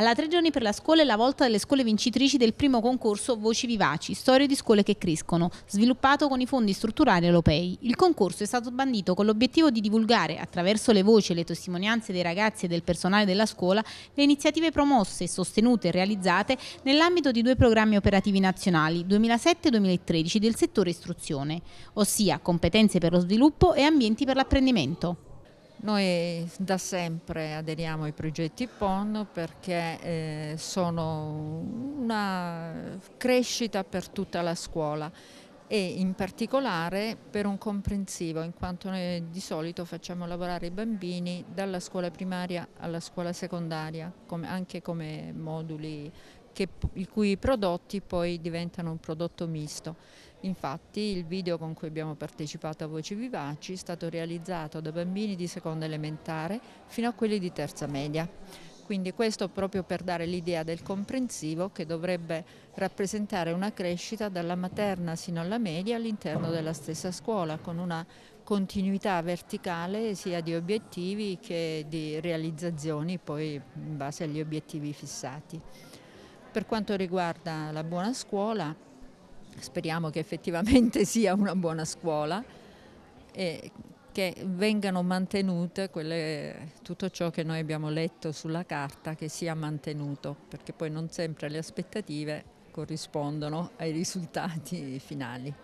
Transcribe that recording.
Alla tre giorni per la scuola è la volta delle scuole vincitrici del primo concorso Voci Vivaci, storie di scuole che crescono, sviluppato con i fondi strutturali europei. Il concorso è stato bandito con l'obiettivo di divulgare, attraverso le voci e le testimonianze dei ragazzi e del personale della scuola, le iniziative promosse, sostenute e realizzate nell'ambito di due programmi operativi nazionali 2007-2013 del settore istruzione, ossia competenze per lo sviluppo e ambienti per l'apprendimento. Noi da sempre aderiamo ai progetti PON perché eh, sono una crescita per tutta la scuola e in particolare per un comprensivo, in quanto noi di solito facciamo lavorare i bambini dalla scuola primaria alla scuola secondaria, anche come moduli che, i cui prodotti poi diventano un prodotto misto. Infatti il video con cui abbiamo partecipato a Voci Vivaci è stato realizzato da bambini di seconda elementare fino a quelli di terza media. Quindi questo proprio per dare l'idea del comprensivo che dovrebbe rappresentare una crescita dalla materna sino alla media all'interno della stessa scuola, con una continuità verticale sia di obiettivi che di realizzazioni poi in base agli obiettivi fissati. Per quanto riguarda la buona scuola, speriamo che effettivamente sia una buona scuola e che vengano mantenute quelle, tutto ciò che noi abbiamo letto sulla carta, che sia mantenuto, perché poi non sempre le aspettative corrispondono ai risultati finali.